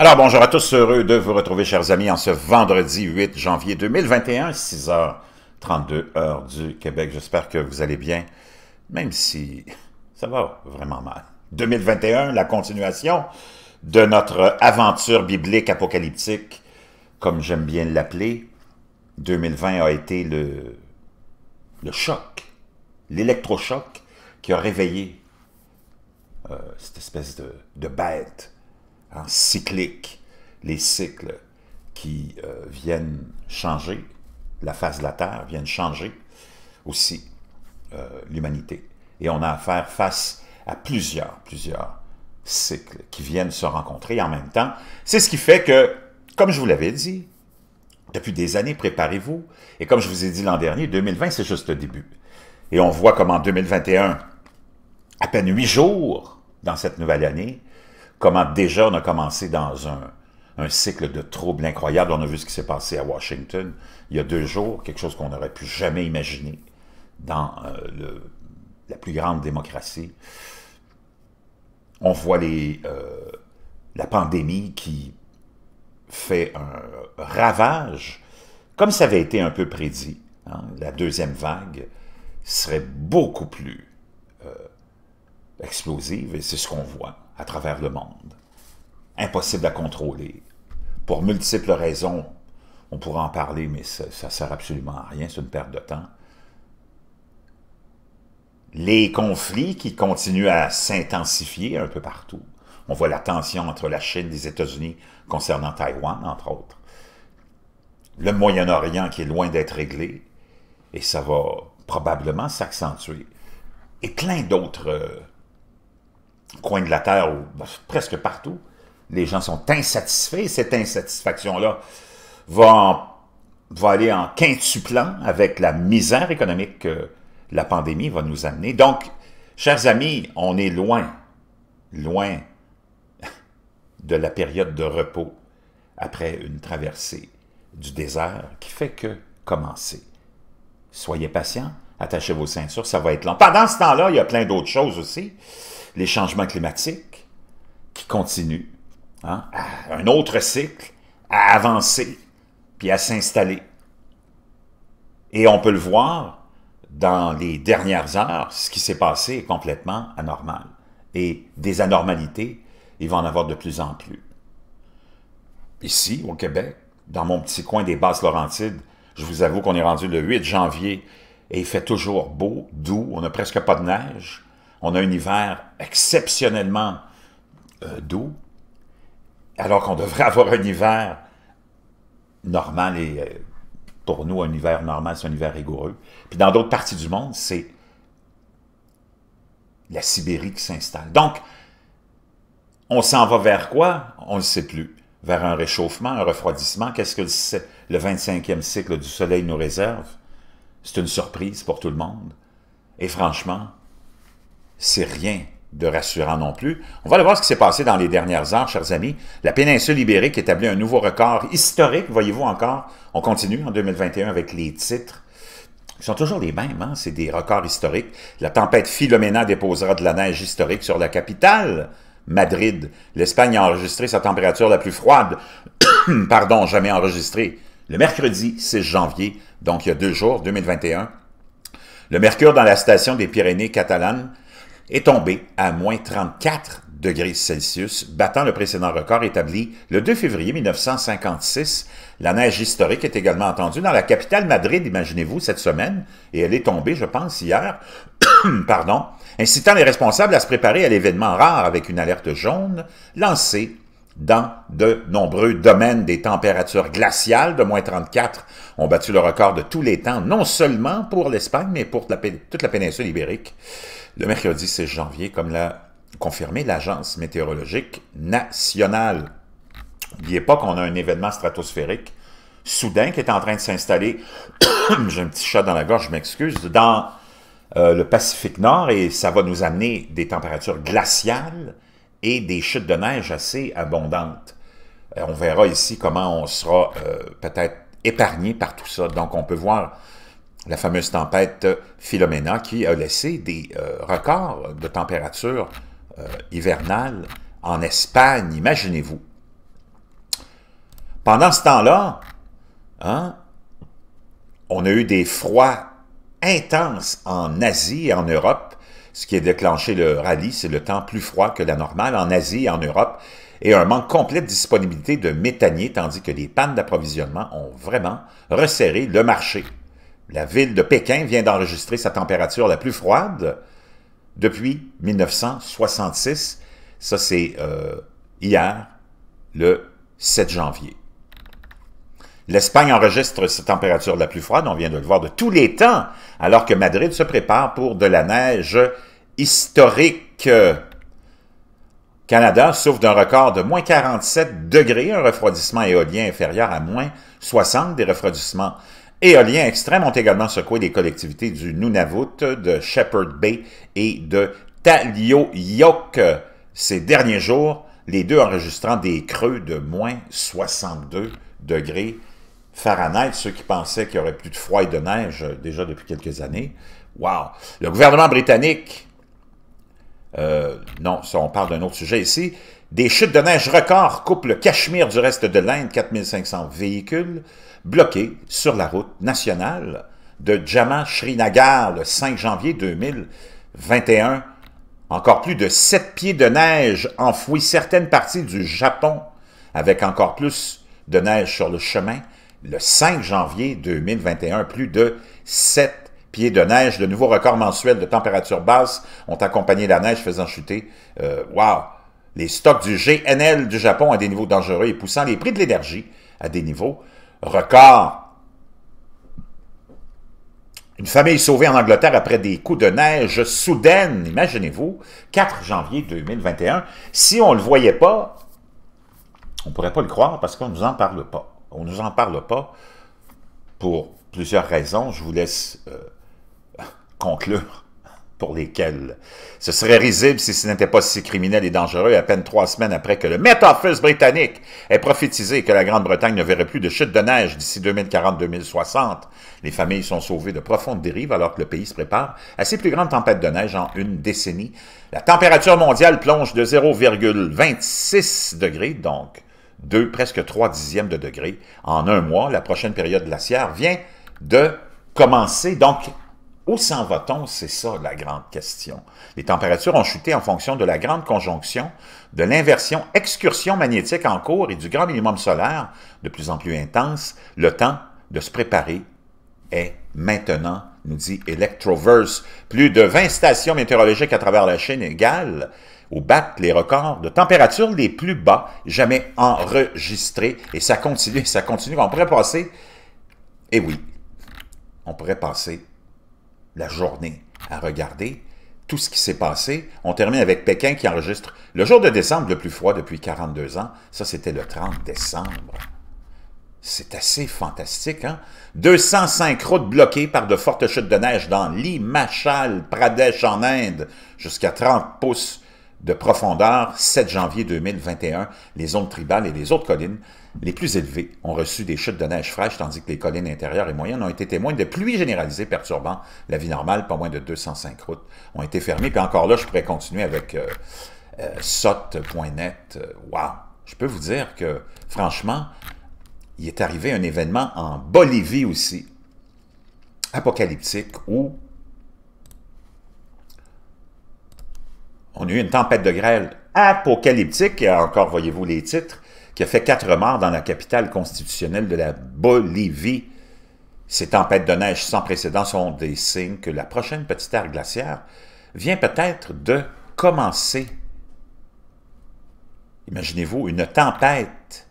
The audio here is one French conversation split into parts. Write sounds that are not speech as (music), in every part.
Alors, bonjour à tous, heureux de vous retrouver, chers amis, en ce vendredi 8 janvier 2021, 6h32, du Québec. J'espère que vous allez bien, même si ça va vraiment mal. 2021, la continuation de notre aventure biblique apocalyptique, comme j'aime bien l'appeler. 2020 a été le, le choc, l'électrochoc qui a réveillé euh, cette espèce de bête en hein, cyclique, les cycles qui euh, viennent changer, la face de la Terre viennent changer aussi euh, l'humanité. Et on a affaire face à plusieurs, plusieurs cycles qui viennent se rencontrer en même temps. C'est ce qui fait que, comme je vous l'avais dit, depuis des années, préparez-vous. Et comme je vous ai dit l'an dernier, 2020, c'est juste le début. Et on voit comme en 2021, à peine huit jours dans cette nouvelle année, comment déjà on a commencé dans un, cycle de troubles incroyables. On a vu ce qui s'est passé à Washington il y a deux jours, quelque chose qu'on n'aurait pu jamais imaginer dans euh, la plus grande démocratie. On voit euh, la pandémie qui fait un ravage, comme ça avait été un peu prédit. Hein. la deuxième vague serait beaucoup plus euh, explosive, et c'est ce qu'on voit à travers le monde. Impossible à contrôler. Pour multiples raisons, on pourra en parler, mais ça ne sert absolument à rien, c'est une perte de temps. Les conflits qui continuent à s'intensifier un peu partout. On voit la tension entre la Chine et les États-Unis concernant Taïwan, entre autres. Le Moyen-Orient qui est loin d'être réglé, et ça va probablement s'accentuer. Et plein d'autres euh, coin de la terre ou ben, presque partout, les gens sont insatisfaits. cette insatisfaction-là va, va aller en quintuplant avec la misère économique que la pandémie va nous amener. Donc, chers amis, on est loin, loin de la période de repos après une traversée du désert qui fait que commencer. Soyez patients, attachez vos ceintures, ça va être long. Pendant ce temps-là, il y a plein d'autres choses aussi les changements climatiques qui continuent, hein, un autre cycle, à avancer, puis à s'installer. Et on peut le voir dans les dernières heures, ce qui s'est passé est complètement anormal. Et des anormalités, il va en avoir de plus en plus. Ici, au Québec, dans mon petit coin des Basses-Laurentides, je vous avoue qu'on est rendu le 8 janvier et il fait toujours beau, doux, on n'a presque pas de neige. On a un hiver exceptionnellement euh, doux, alors qu'on devrait (laughs) avoir un hiver normal et euh, pour nous, un hiver normal, c'est un hiver rigoureux. Puis dans d'autres parties du monde, c'est la Sibérie qui s'installe. Donc, on s'en va vers quoi? On ne sait plus. Vers un réchauffement, un refroidissement. Qu'est-ce que le 25e cycle du Soleil nous réserve? C'est une surprise pour tout le monde. Et franchement, c'est rien de rassurant non plus. On va aller voir ce qui s'est passé dans les dernières heures, chers amis. La péninsule ibérique établit un nouveau record historique, voyez-vous encore. On continue en 2021 avec les titres. Ils sont toujours les mêmes, hein? c'est des records historiques. La tempête Philomena déposera de la neige historique sur la capitale, Madrid. L'Espagne a enregistré sa température la plus froide, (coughs) pardon, jamais enregistrée, le mercredi 6 janvier, donc il y a deux jours, 2021. Le mercure dans la station des Pyrénées catalanes est tombé à moins 34 degrés Celsius, battant le précédent record établi le 2 février 1956. La neige historique est également entendue dans la capitale Madrid, imaginez-vous, cette semaine, et elle est tombée, je pense, hier, (coughs) pardon, incitant les responsables à se préparer à l'événement rare avec une alerte jaune lancée dans de nombreux domaines. Des températures glaciales de moins 34 ont battu le record de tous les temps, non seulement pour l'Espagne, mais pour toute la péninsule ibérique. Le mercredi 6 janvier, comme l'a confirmé l'Agence météorologique nationale. N'oubliez pas qu'on a un événement stratosphérique soudain qui est en train de s'installer. (coughs) J'ai un petit chat dans la gorge, je m'excuse. Dans euh, le Pacifique Nord, et ça va nous amener des températures glaciales et des chutes de neige assez abondantes. Euh, on verra ici comment on sera euh, peut-être épargné par tout ça. Donc, on peut voir la fameuse tempête Philomena qui a laissé des euh, records de température hivernale en Espagne, imaginez-vous. Pendant ce temps-là, hein, on a eu des froids intenses en Asie et en Europe, ce qui a déclenché le rallye, c'est le temps plus froid que la normale en Asie et en Europe et un manque complet de disponibilité de méthanier, tandis que les pannes d'approvisionnement ont vraiment resserré le marché. La ville de Pékin vient d'enregistrer sa température la plus froide depuis 1966. Ça, c'est euh, hier, le 7 janvier. L'Espagne enregistre sa température la plus froide, on vient de le voir, de tous les temps, alors que Madrid se prépare pour de la neige historique. Canada souffre d'un record de moins 47 degrés, un refroidissement éolien inférieur à moins 60 des refroidissements éoliens extrêmes ont également secoué les collectivités du Nunavut, de Shepherd Bay et de Talioyok ces derniers jours, les deux enregistrant des creux de moins 62 degrés Fahrenheit, ceux qui pensaient qu'il n'y aurait plus de froid et de neige euh, déjà depuis quelques années. Wow! Le gouvernement britannique, euh, non, ça, on parle d'un autre sujet ici, des chutes de neige records coupent le Cachemire du reste de l'Inde, 4500 véhicules bloqués sur la route nationale de Jama Srinagar le 5 janvier 2021. Encore plus de 7 pieds de neige enfouit certaines parties du Japon, avec encore plus de neige sur le chemin le 5 janvier 2021, plus de 7 pieds de neige. De nouveaux records mensuels de température basse ont accompagné la neige faisant chuter. Euh, les stocks du GNL du Japon à des niveaux dangereux et poussant les prix de l'énergie à des niveaux records. Une famille sauvée en Angleterre après des coups de neige soudaines, imaginez-vous, 4 janvier 2021. Si on ne le voyait pas, on ne pourrait pas le croire parce qu'on ne nous en parle pas. On ne nous en parle pas pour plusieurs raisons. Je vous laisse euh, (laughs) conclure (laughs) pour lesquelles. Ce serait risible si ce n'était pas si criminel et dangereux à peine trois semaines après que le Met Office britannique ait prophétisé que la Grande-Bretagne ne verrait plus de chute de neige d'ici 2040-2060. Les familles sont sauvées de profondes dérives alors que le pays se prépare à ses plus grandes tempêtes de neige en une décennie. La température mondiale plonge de 0,26 degrés, donc deux, presque trois dixièmes de degré en un mois. La prochaine période glaciaire vient de commencer. Donc, où s'en va-t-on? C'est ça la grande question. Les températures ont chuté en fonction de la grande conjonction, de l'inversion excursion magnétique en cours et du grand minimum solaire, de plus en plus intense. Le temps de se préparer est maintenant, nous dit Electroverse. Plus de 20 stations météorologiques à travers la Chine égale ou battre les records de température les plus bas jamais enregistrés. Et ça continue, ça continue. On pourrait passer, et eh oui, on pourrait passer la journée à regarder tout ce qui s'est passé. On termine avec Pékin qui enregistre le jour de décembre le plus froid depuis 42 ans. Ça, c'était le 30 décembre. C'est assez fantastique, hein? 205 routes bloquées par de fortes chutes de neige dans l'Imachal Pradesh en Inde, jusqu'à 30 pouces de profondeur, 7 janvier 2021, les zones tribales et les autres collines les plus élevées ont reçu des chutes de neige fraîche, tandis que les collines intérieures et moyennes ont été témoins de pluies généralisées perturbant la vie normale. Pas moins de 205 routes ont été fermées. Puis encore là, je pourrais continuer avec euh, euh, euh, Je peux vous dire que, franchement, il est arrivé un événement en Bolivie aussi, apocalyptique, où on a eu une tempête de grêle apocalyptique, et encore voyez-vous les titres, qui a fait quatre morts dans la capitale constitutionnelle de la Bolivie. Ces tempêtes de neige sans précédent sont des signes que la prochaine petite ère glaciaire vient peut-être de commencer. Imaginez-vous, une tempête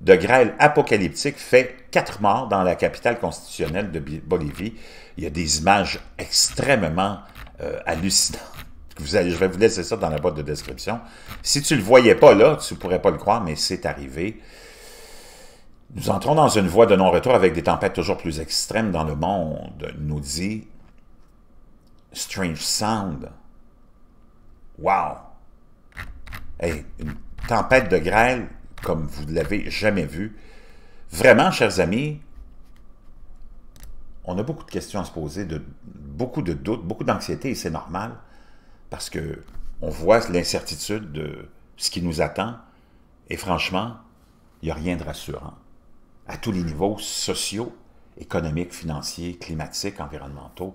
de grêle apocalyptique fait quatre morts dans la capitale constitutionnelle de Bolivie. Il y a des images extrêmement euh, hallucinantes allez, je vais vous laisser ça dans la boîte de description. Si tu ne le voyais pas là, tu ne pourrais pas le croire, mais c'est arrivé. Nous entrons dans une voie de non-retour avec des tempêtes toujours plus extrêmes dans le monde, nous dit Strange Sound. Wow! une tempête de grêle comme vous ne l'avez jamais vue. Vraiment, chers amis, on a beaucoup de questions à se poser, de, beaucoup de doutes, beaucoup d'anxiété, et c'est normal parce que on voit l'incertitude de ce qui nous attend, et franchement, il n'y a rien de rassurant. À tous les niveaux sociaux, économiques, financiers, climatiques, environnementaux,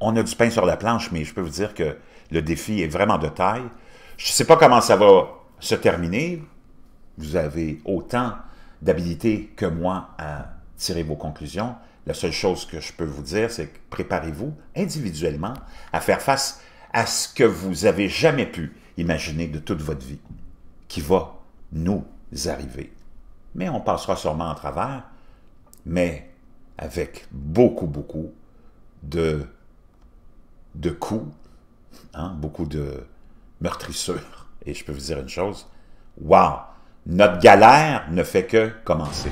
on a du pain sur la planche, mais je peux vous dire que le défi est vraiment de taille. Je ne sais pas comment ça va se terminer. Vous avez autant d'habilité que moi à tirer vos conclusions. La seule chose que je peux vous dire, c'est que préparez-vous individuellement à faire face à ce que vous avez jamais pu imaginer de toute votre vie, qui va nous arriver. Mais on passera sûrement en travers, mais avec beaucoup, beaucoup de, de coups, hein, beaucoup de meurtrissures. Et je peux vous dire une chose, wow, notre galère ne fait que commencer.